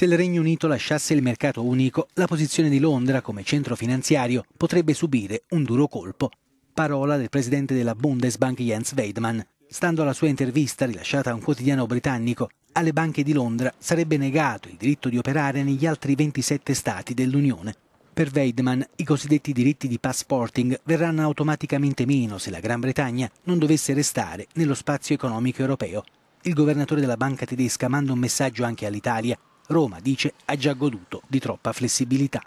Se il Regno Unito lasciasse il mercato unico, la posizione di Londra come centro finanziario potrebbe subire un duro colpo. Parola del presidente della Bundesbank Jens Weidmann. Stando alla sua intervista rilasciata a un quotidiano britannico, alle banche di Londra sarebbe negato il diritto di operare negli altri 27 stati dell'Unione. Per Weidmann, i cosiddetti diritti di passporting verranno automaticamente meno se la Gran Bretagna non dovesse restare nello spazio economico europeo. Il governatore della banca tedesca manda un messaggio anche all'Italia, Roma, dice, ha già goduto di troppa flessibilità.